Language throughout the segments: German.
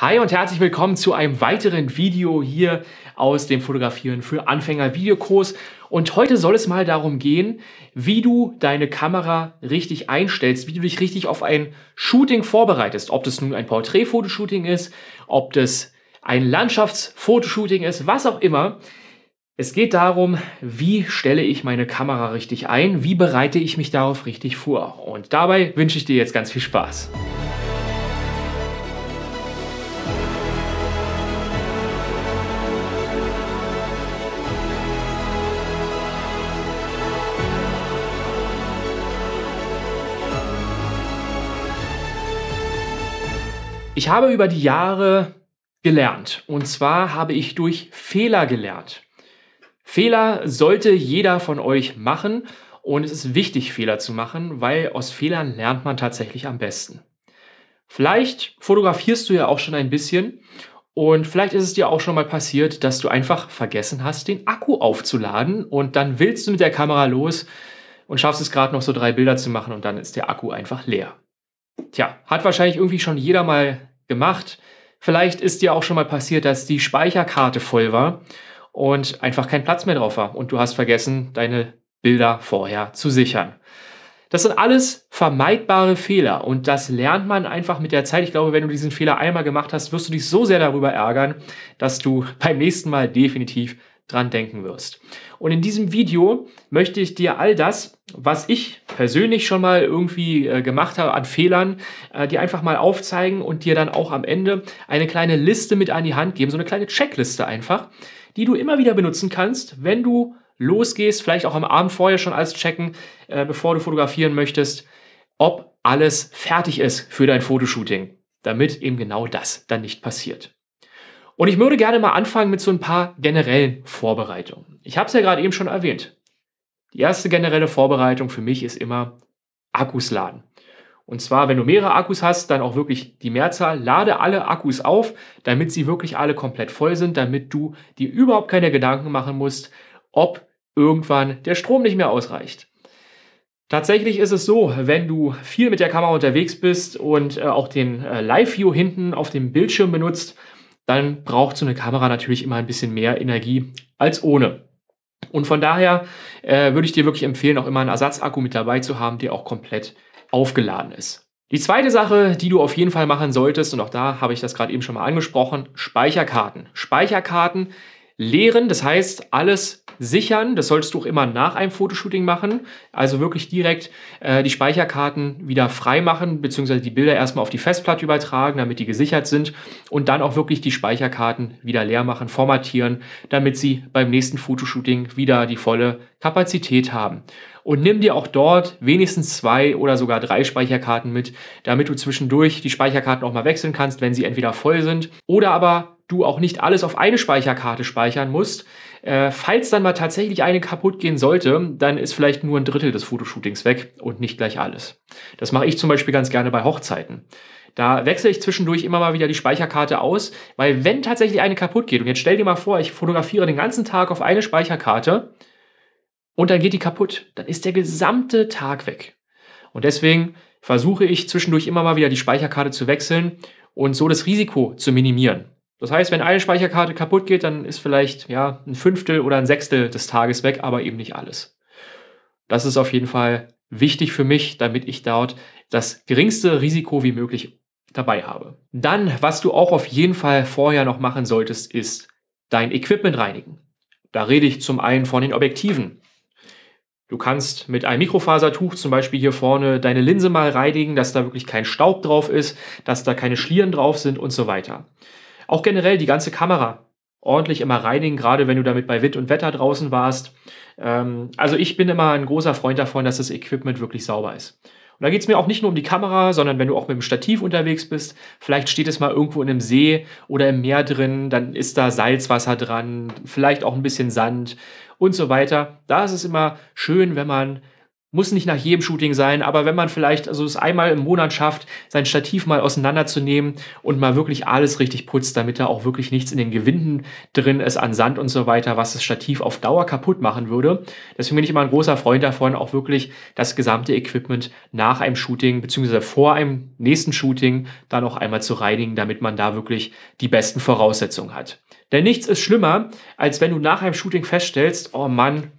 Hi und herzlich willkommen zu einem weiteren Video hier aus dem Fotografieren für Anfänger Videokurs. Und heute soll es mal darum gehen, wie du deine Kamera richtig einstellst, wie du dich richtig auf ein Shooting vorbereitest. Ob das nun ein Porträtfotoshooting ist, ob das ein Landschaftsfotoshooting ist, was auch immer. Es geht darum, wie stelle ich meine Kamera richtig ein, wie bereite ich mich darauf richtig vor. Und dabei wünsche ich dir jetzt ganz viel Spaß. Ich habe über die Jahre gelernt. Und zwar habe ich durch Fehler gelernt. Fehler sollte jeder von euch machen. Und es ist wichtig, Fehler zu machen, weil aus Fehlern lernt man tatsächlich am besten. Vielleicht fotografierst du ja auch schon ein bisschen und vielleicht ist es dir auch schon mal passiert, dass du einfach vergessen hast, den Akku aufzuladen und dann willst du mit der Kamera los und schaffst es gerade noch so drei Bilder zu machen und dann ist der Akku einfach leer. Tja, hat wahrscheinlich irgendwie schon jeder mal gemacht. Vielleicht ist dir auch schon mal passiert, dass die Speicherkarte voll war und einfach kein Platz mehr drauf war und du hast vergessen, deine Bilder vorher zu sichern. Das sind alles vermeidbare Fehler und das lernt man einfach mit der Zeit. Ich glaube, wenn du diesen Fehler einmal gemacht hast, wirst du dich so sehr darüber ärgern, dass du beim nächsten Mal definitiv dran denken wirst. Und in diesem Video möchte ich dir all das, was ich persönlich schon mal irgendwie äh, gemacht habe an Fehlern, äh, dir einfach mal aufzeigen und dir dann auch am Ende eine kleine Liste mit an die Hand geben, so eine kleine Checkliste einfach, die du immer wieder benutzen kannst, wenn du losgehst, vielleicht auch am Abend vorher schon alles checken, äh, bevor du fotografieren möchtest, ob alles fertig ist für dein Fotoshooting, damit eben genau das dann nicht passiert. Und ich würde gerne mal anfangen mit so ein paar generellen Vorbereitungen. Ich habe es ja gerade eben schon erwähnt. Die erste generelle Vorbereitung für mich ist immer Akkus laden. Und zwar, wenn du mehrere Akkus hast, dann auch wirklich die Mehrzahl. Lade alle Akkus auf, damit sie wirklich alle komplett voll sind, damit du dir überhaupt keine Gedanken machen musst, ob irgendwann der Strom nicht mehr ausreicht. Tatsächlich ist es so, wenn du viel mit der Kamera unterwegs bist und äh, auch den äh, Live-View hinten auf dem Bildschirm benutzt, dann braucht so eine Kamera natürlich immer ein bisschen mehr Energie als ohne. Und von daher äh, würde ich dir wirklich empfehlen, auch immer einen Ersatzakku mit dabei zu haben, der auch komplett aufgeladen ist. Die zweite Sache, die du auf jeden Fall machen solltest, und auch da habe ich das gerade eben schon mal angesprochen, Speicherkarten. Speicherkarten leeren, das heißt alles sichern. Das solltest du auch immer nach einem Fotoshooting machen. Also wirklich direkt äh, die Speicherkarten wieder frei machen, beziehungsweise die Bilder erstmal auf die Festplatte übertragen, damit die gesichert sind. Und dann auch wirklich die Speicherkarten wieder leer machen, formatieren, damit sie beim nächsten Fotoshooting wieder die volle Kapazität haben. Und nimm dir auch dort wenigstens zwei oder sogar drei Speicherkarten mit, damit du zwischendurch die Speicherkarten auch mal wechseln kannst, wenn sie entweder voll sind oder aber du auch nicht alles auf eine Speicherkarte speichern musst, äh, falls dann mal tatsächlich eine kaputt gehen sollte, dann ist vielleicht nur ein Drittel des Fotoshootings weg und nicht gleich alles. Das mache ich zum Beispiel ganz gerne bei Hochzeiten. Da wechsle ich zwischendurch immer mal wieder die Speicherkarte aus, weil wenn tatsächlich eine kaputt geht, und jetzt stell dir mal vor, ich fotografiere den ganzen Tag auf eine Speicherkarte und dann geht die kaputt, dann ist der gesamte Tag weg. Und deswegen versuche ich zwischendurch immer mal wieder die Speicherkarte zu wechseln und so das Risiko zu minimieren. Das heißt, wenn eine Speicherkarte kaputt geht, dann ist vielleicht ja, ein Fünftel oder ein Sechstel des Tages weg, aber eben nicht alles. Das ist auf jeden Fall wichtig für mich, damit ich dort das geringste Risiko wie möglich dabei habe. Dann, was du auch auf jeden Fall vorher noch machen solltest, ist dein Equipment reinigen. Da rede ich zum einen von den Objektiven. Du kannst mit einem Mikrofasertuch zum Beispiel hier vorne deine Linse mal reinigen, dass da wirklich kein Staub drauf ist, dass da keine Schlieren drauf sind und so weiter. Auch generell die ganze Kamera ordentlich immer reinigen, gerade wenn du damit bei Wind und Wetter draußen warst. Ähm, also ich bin immer ein großer Freund davon, dass das Equipment wirklich sauber ist. Und da geht es mir auch nicht nur um die Kamera, sondern wenn du auch mit dem Stativ unterwegs bist, vielleicht steht es mal irgendwo in einem See oder im Meer drin, dann ist da Salzwasser dran, vielleicht auch ein bisschen Sand und so weiter. Da ist es immer schön, wenn man muss nicht nach jedem Shooting sein, aber wenn man vielleicht also es einmal im Monat schafft, sein Stativ mal auseinanderzunehmen und mal wirklich alles richtig putzt, damit da auch wirklich nichts in den Gewinden drin ist an Sand und so weiter, was das Stativ auf Dauer kaputt machen würde. Deswegen bin ich immer ein großer Freund davon, auch wirklich das gesamte Equipment nach einem Shooting beziehungsweise vor einem nächsten Shooting dann auch einmal zu reinigen, damit man da wirklich die besten Voraussetzungen hat. Denn nichts ist schlimmer, als wenn du nach einem Shooting feststellst, oh Mann,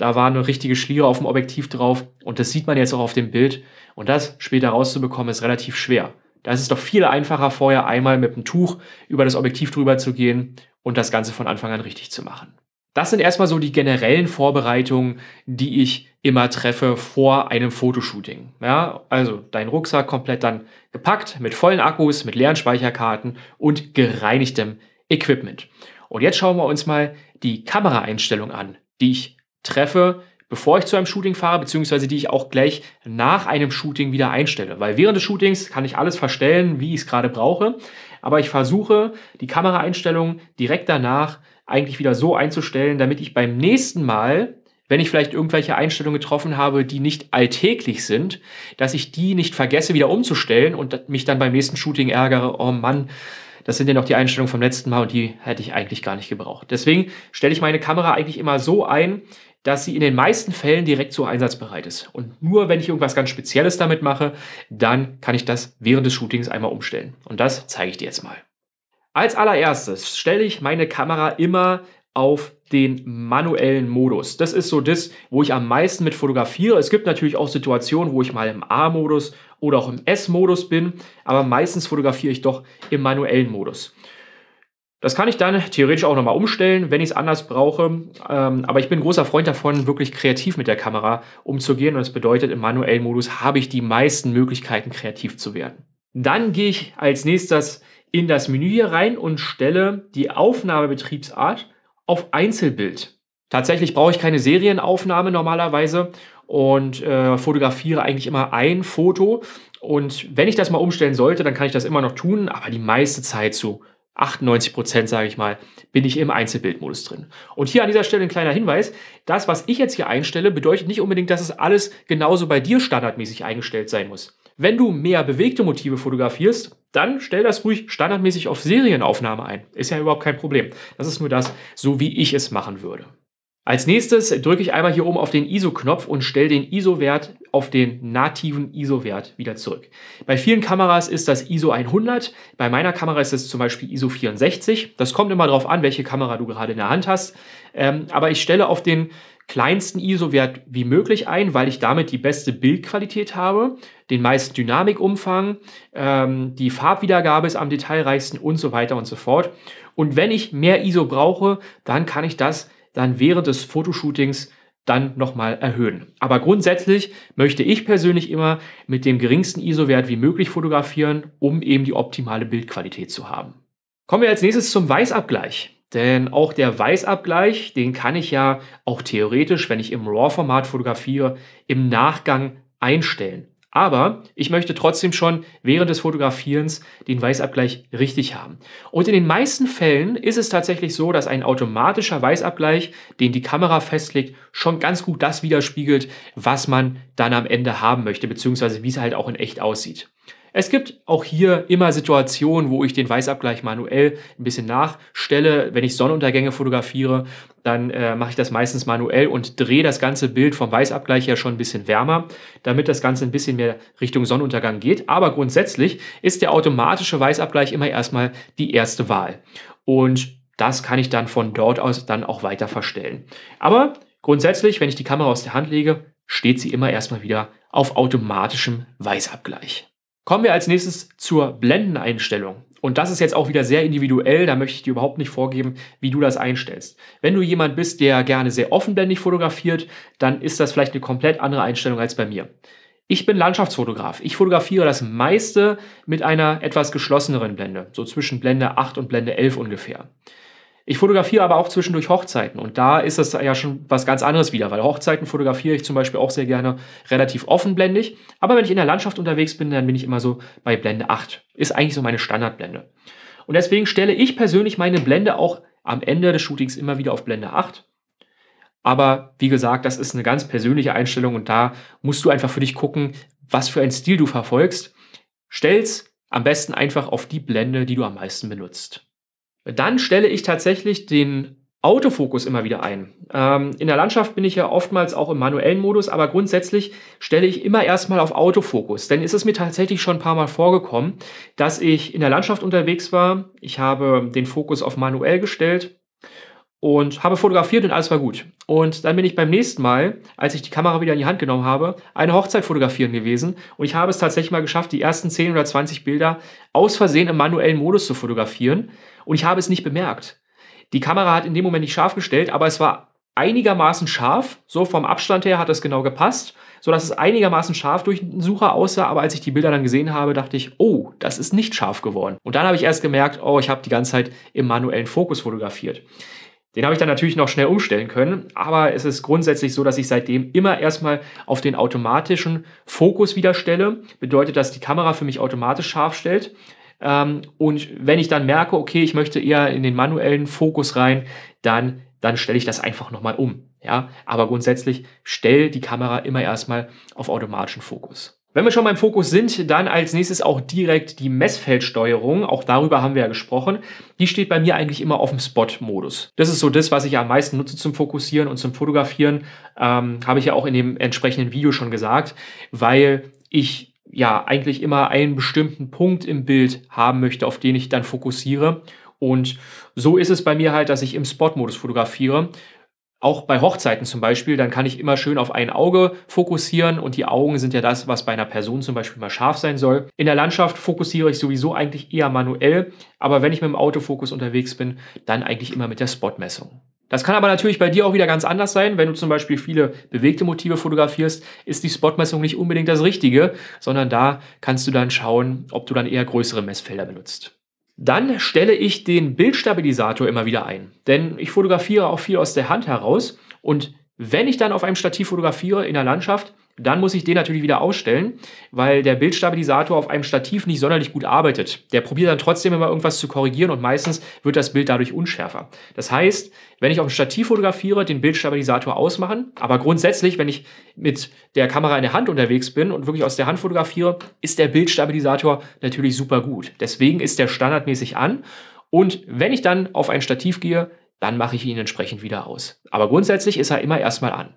da war eine richtige Schliere auf dem Objektiv drauf und das sieht man jetzt auch auf dem Bild. Und das später rauszubekommen ist relativ schwer. Da ist es doch viel einfacher, vorher einmal mit einem Tuch über das Objektiv drüber zu gehen und das Ganze von Anfang an richtig zu machen. Das sind erstmal so die generellen Vorbereitungen, die ich immer treffe vor einem Fotoshooting. Ja, also dein Rucksack komplett dann gepackt mit vollen Akkus, mit leeren Speicherkarten und gereinigtem Equipment. Und jetzt schauen wir uns mal die Kameraeinstellung an, die ich treffe, bevor ich zu einem Shooting fahre, beziehungsweise die ich auch gleich nach einem Shooting wieder einstelle. Weil während des Shootings kann ich alles verstellen, wie ich es gerade brauche, aber ich versuche, die Kameraeinstellungen direkt danach eigentlich wieder so einzustellen, damit ich beim nächsten Mal, wenn ich vielleicht irgendwelche Einstellungen getroffen habe, die nicht alltäglich sind, dass ich die nicht vergesse, wieder umzustellen und mich dann beim nächsten Shooting ärgere, oh Mann, das sind ja noch die Einstellungen vom letzten Mal und die hätte ich eigentlich gar nicht gebraucht. Deswegen stelle ich meine Kamera eigentlich immer so ein, dass sie in den meisten Fällen direkt so einsatzbereit ist. Und nur wenn ich irgendwas ganz Spezielles damit mache, dann kann ich das während des Shootings einmal umstellen. Und das zeige ich dir jetzt mal. Als allererstes stelle ich meine Kamera immer auf den manuellen Modus. Das ist so das, wo ich am meisten mit fotografiere. Es gibt natürlich auch Situationen, wo ich mal im A-Modus oder auch im S-Modus bin, aber meistens fotografiere ich doch im manuellen Modus. Das kann ich dann theoretisch auch nochmal umstellen, wenn ich es anders brauche. Ähm, aber ich bin großer Freund davon, wirklich kreativ mit der Kamera umzugehen. Und das bedeutet, im manuellen Modus habe ich die meisten Möglichkeiten, kreativ zu werden. Dann gehe ich als nächstes in das Menü hier rein und stelle die Aufnahmebetriebsart auf Einzelbild. Tatsächlich brauche ich keine Serienaufnahme normalerweise und äh, fotografiere eigentlich immer ein Foto. Und wenn ich das mal umstellen sollte, dann kann ich das immer noch tun, aber die meiste Zeit so 98 Prozent, sage ich mal, bin ich im Einzelbildmodus drin. Und hier an dieser Stelle ein kleiner Hinweis. Das, was ich jetzt hier einstelle, bedeutet nicht unbedingt, dass es alles genauso bei dir standardmäßig eingestellt sein muss. Wenn du mehr bewegte Motive fotografierst, dann stell das ruhig standardmäßig auf Serienaufnahme ein. Ist ja überhaupt kein Problem. Das ist nur das, so wie ich es machen würde. Als nächstes drücke ich einmal hier oben auf den ISO-Knopf und stelle den ISO-Wert auf den nativen ISO-Wert wieder zurück. Bei vielen Kameras ist das ISO 100, bei meiner Kamera ist es zum Beispiel ISO 64. Das kommt immer darauf an, welche Kamera du gerade in der Hand hast. Ähm, aber ich stelle auf den kleinsten ISO-Wert wie möglich ein, weil ich damit die beste Bildqualität habe, den meisten Dynamikumfang, ähm, die Farbwiedergabe ist am detailreichsten und so weiter und so fort. Und wenn ich mehr ISO brauche, dann kann ich das dann während des Fotoshootings dann nochmal erhöhen. Aber grundsätzlich möchte ich persönlich immer mit dem geringsten ISO-Wert wie möglich fotografieren, um eben die optimale Bildqualität zu haben. Kommen wir als nächstes zum Weißabgleich. Denn auch der Weißabgleich, den kann ich ja auch theoretisch, wenn ich im RAW-Format fotografiere, im Nachgang einstellen. Aber ich möchte trotzdem schon während des Fotografierens den Weißabgleich richtig haben. Und in den meisten Fällen ist es tatsächlich so, dass ein automatischer Weißabgleich, den die Kamera festlegt, schon ganz gut das widerspiegelt, was man dann am Ende haben möchte, beziehungsweise wie es halt auch in echt aussieht. Es gibt auch hier immer Situationen, wo ich den Weißabgleich manuell ein bisschen nachstelle. Wenn ich Sonnenuntergänge fotografiere, dann äh, mache ich das meistens manuell und drehe das ganze Bild vom Weißabgleich her schon ein bisschen wärmer, damit das Ganze ein bisschen mehr Richtung Sonnenuntergang geht. Aber grundsätzlich ist der automatische Weißabgleich immer erstmal die erste Wahl. Und das kann ich dann von dort aus dann auch weiter verstellen. Aber grundsätzlich, wenn ich die Kamera aus der Hand lege, steht sie immer erstmal wieder auf automatischem Weißabgleich. Kommen wir als nächstes zur Blendeneinstellung. Und das ist jetzt auch wieder sehr individuell, da möchte ich dir überhaupt nicht vorgeben, wie du das einstellst. Wenn du jemand bist, der gerne sehr offenblendig fotografiert, dann ist das vielleicht eine komplett andere Einstellung als bei mir. Ich bin Landschaftsfotograf. Ich fotografiere das meiste mit einer etwas geschlosseneren Blende, so zwischen Blende 8 und Blende 11 ungefähr. Ich fotografiere aber auch zwischendurch Hochzeiten und da ist das ja schon was ganz anderes wieder, weil Hochzeiten fotografiere ich zum Beispiel auch sehr gerne relativ offenblendig. Aber wenn ich in der Landschaft unterwegs bin, dann bin ich immer so bei Blende 8. Ist eigentlich so meine Standardblende. Und deswegen stelle ich persönlich meine Blende auch am Ende des Shootings immer wieder auf Blende 8. Aber wie gesagt, das ist eine ganz persönliche Einstellung und da musst du einfach für dich gucken, was für einen Stil du verfolgst. Stell's am besten einfach auf die Blende, die du am meisten benutzt. Dann stelle ich tatsächlich den Autofokus immer wieder ein. Ähm, in der Landschaft bin ich ja oftmals auch im manuellen Modus, aber grundsätzlich stelle ich immer erstmal auf Autofokus. Denn ist es mir tatsächlich schon ein paar Mal vorgekommen, dass ich in der Landschaft unterwegs war. Ich habe den Fokus auf manuell gestellt und habe fotografiert und alles war gut. Und dann bin ich beim nächsten Mal, als ich die Kamera wieder in die Hand genommen habe, eine Hochzeit fotografieren gewesen und ich habe es tatsächlich mal geschafft, die ersten 10 oder 20 Bilder aus Versehen im manuellen Modus zu fotografieren und ich habe es nicht bemerkt. Die Kamera hat in dem Moment nicht scharf gestellt, aber es war einigermaßen scharf, so vom Abstand her hat das genau gepasst, so dass es einigermaßen scharf durch den Sucher aussah, aber als ich die Bilder dann gesehen habe, dachte ich, oh, das ist nicht scharf geworden. Und dann habe ich erst gemerkt, oh, ich habe die ganze Zeit im manuellen Fokus fotografiert. Den habe ich dann natürlich noch schnell umstellen können, aber es ist grundsätzlich so, dass ich seitdem immer erstmal auf den automatischen Fokus wieder stelle. Bedeutet, dass die Kamera für mich automatisch scharf stellt. Ähm, und wenn ich dann merke, okay, ich möchte eher in den manuellen Fokus rein, dann, dann stelle ich das einfach nochmal um. Ja, aber grundsätzlich stell die Kamera immer erstmal auf automatischen Fokus. Wenn wir schon beim Fokus sind, dann als nächstes auch direkt die Messfeldsteuerung. Auch darüber haben wir ja gesprochen. Die steht bei mir eigentlich immer auf dem Spot-Modus. Das ist so das, was ich am meisten nutze zum Fokussieren und zum Fotografieren. Ähm, Habe ich ja auch in dem entsprechenden Video schon gesagt, weil ich ja eigentlich immer einen bestimmten Punkt im Bild haben möchte, auf den ich dann fokussiere. Und so ist es bei mir halt, dass ich im Spot-Modus fotografiere, auch bei Hochzeiten zum Beispiel, dann kann ich immer schön auf ein Auge fokussieren und die Augen sind ja das, was bei einer Person zum Beispiel mal scharf sein soll. In der Landschaft fokussiere ich sowieso eigentlich eher manuell, aber wenn ich mit dem Autofokus unterwegs bin, dann eigentlich immer mit der Spotmessung. Das kann aber natürlich bei dir auch wieder ganz anders sein. Wenn du zum Beispiel viele bewegte Motive fotografierst, ist die Spotmessung nicht unbedingt das Richtige, sondern da kannst du dann schauen, ob du dann eher größere Messfelder benutzt. Dann stelle ich den Bildstabilisator immer wieder ein, denn ich fotografiere auch viel aus der Hand heraus und wenn ich dann auf einem Stativ fotografiere in der Landschaft, dann muss ich den natürlich wieder ausstellen, weil der Bildstabilisator auf einem Stativ nicht sonderlich gut arbeitet. Der probiert dann trotzdem immer irgendwas zu korrigieren und meistens wird das Bild dadurch unschärfer. Das heißt, wenn ich auf dem Stativ fotografiere, den Bildstabilisator ausmachen. Aber grundsätzlich, wenn ich mit der Kamera in der Hand unterwegs bin und wirklich aus der Hand fotografiere, ist der Bildstabilisator natürlich super gut. Deswegen ist der standardmäßig an. Und wenn ich dann auf ein Stativ gehe, dann mache ich ihn entsprechend wieder aus. Aber grundsätzlich ist er immer erstmal an.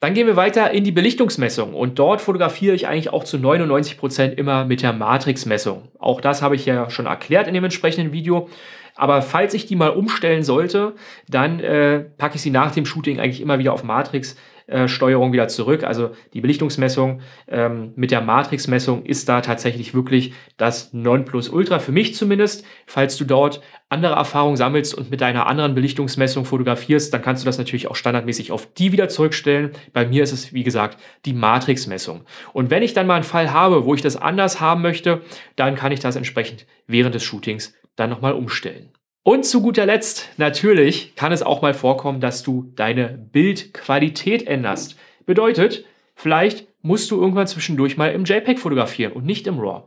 Dann gehen wir weiter in die Belichtungsmessung und dort fotografiere ich eigentlich auch zu 99% Prozent immer mit der Matrixmessung. Auch das habe ich ja schon erklärt in dem entsprechenden Video. Aber falls ich die mal umstellen sollte, dann äh, packe ich sie nach dem Shooting eigentlich immer wieder auf Matrix, äh, Steuerung wieder zurück. Also die Belichtungsmessung ähm, mit der Matrixmessung ist da tatsächlich wirklich das Nonplusultra für mich zumindest. Falls du dort andere Erfahrungen sammelst und mit einer anderen Belichtungsmessung fotografierst, dann kannst du das natürlich auch standardmäßig auf die wieder zurückstellen. Bei mir ist es, wie gesagt, die Matrixmessung. Und wenn ich dann mal einen Fall habe, wo ich das anders haben möchte, dann kann ich das entsprechend während des Shootings dann nochmal umstellen. Und zu guter Letzt, natürlich kann es auch mal vorkommen, dass du deine Bildqualität änderst. Bedeutet, vielleicht musst du irgendwann zwischendurch mal im JPEG fotografieren und nicht im RAW.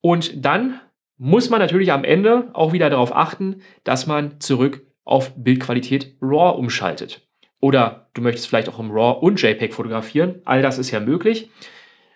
Und dann muss man natürlich am Ende auch wieder darauf achten, dass man zurück auf Bildqualität RAW umschaltet. Oder du möchtest vielleicht auch im RAW und JPEG fotografieren. All das ist ja möglich.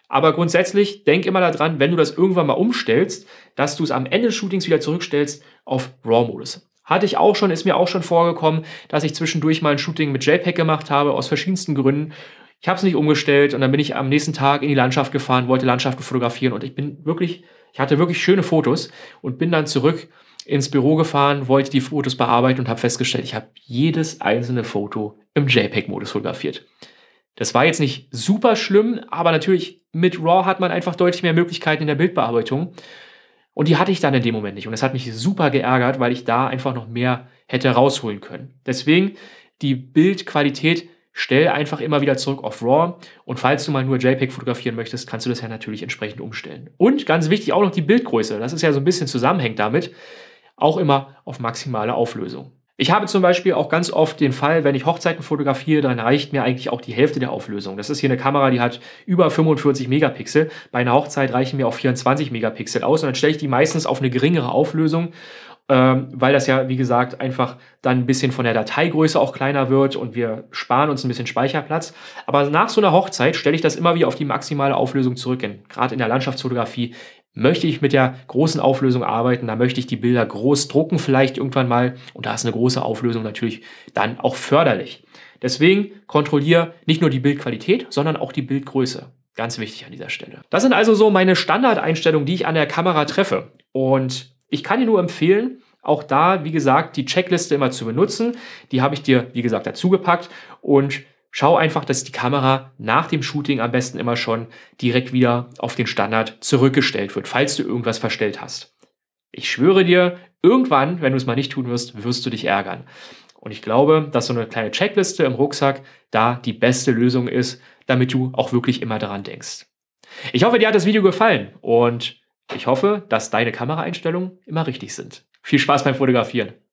Aber grundsätzlich denk immer daran, wenn du das irgendwann mal umstellst, dass du es am Ende des Shootings wieder zurückstellst auf RAW-Modus. Hatte ich auch schon, ist mir auch schon vorgekommen, dass ich zwischendurch mal ein Shooting mit JPEG gemacht habe, aus verschiedensten Gründen. Ich habe es nicht umgestellt und dann bin ich am nächsten Tag in die Landschaft gefahren, wollte Landschaften fotografieren und ich bin wirklich, ich hatte wirklich schöne Fotos und bin dann zurück ins Büro gefahren, wollte die Fotos bearbeiten und habe festgestellt, ich habe jedes einzelne Foto im JPEG-Modus fotografiert. Das war jetzt nicht super schlimm, aber natürlich mit RAW hat man einfach deutlich mehr Möglichkeiten in der Bildbearbeitung. Und die hatte ich dann in dem Moment nicht. Und das hat mich super geärgert, weil ich da einfach noch mehr hätte rausholen können. Deswegen die Bildqualität stell einfach immer wieder zurück auf RAW. Und falls du mal nur JPEG fotografieren möchtest, kannst du das ja natürlich entsprechend umstellen. Und ganz wichtig auch noch die Bildgröße. Das ist ja so ein bisschen zusammenhängt damit. Auch immer auf maximale Auflösung. Ich habe zum Beispiel auch ganz oft den Fall, wenn ich Hochzeiten fotografiere, dann reicht mir eigentlich auch die Hälfte der Auflösung. Das ist hier eine Kamera, die hat über 45 Megapixel. Bei einer Hochzeit reichen mir auch 24 Megapixel aus und dann stelle ich die meistens auf eine geringere Auflösung, ähm, weil das ja, wie gesagt, einfach dann ein bisschen von der Dateigröße auch kleiner wird und wir sparen uns ein bisschen Speicherplatz. Aber nach so einer Hochzeit stelle ich das immer wieder auf die maximale Auflösung zurück. Gerade in der Landschaftsfotografie möchte ich mit der großen Auflösung arbeiten, da möchte ich die Bilder groß drucken vielleicht irgendwann mal und da ist eine große Auflösung natürlich dann auch förderlich. Deswegen kontrolliere nicht nur die Bildqualität, sondern auch die Bildgröße. Ganz wichtig an dieser Stelle. Das sind also so meine Standardeinstellungen, die ich an der Kamera treffe und ich kann dir nur empfehlen, auch da, wie gesagt, die Checkliste immer zu benutzen. Die habe ich dir, wie gesagt, dazu gepackt und schau einfach, dass die Kamera nach dem Shooting am besten immer schon direkt wieder auf den Standard zurückgestellt wird, falls du irgendwas verstellt hast. Ich schwöre dir, irgendwann, wenn du es mal nicht tun wirst, wirst du dich ärgern. Und ich glaube, dass so eine kleine Checkliste im Rucksack da die beste Lösung ist, damit du auch wirklich immer daran denkst. Ich hoffe, dir hat das Video gefallen und ich hoffe, dass deine Kameraeinstellungen immer richtig sind. Viel Spaß beim Fotografieren!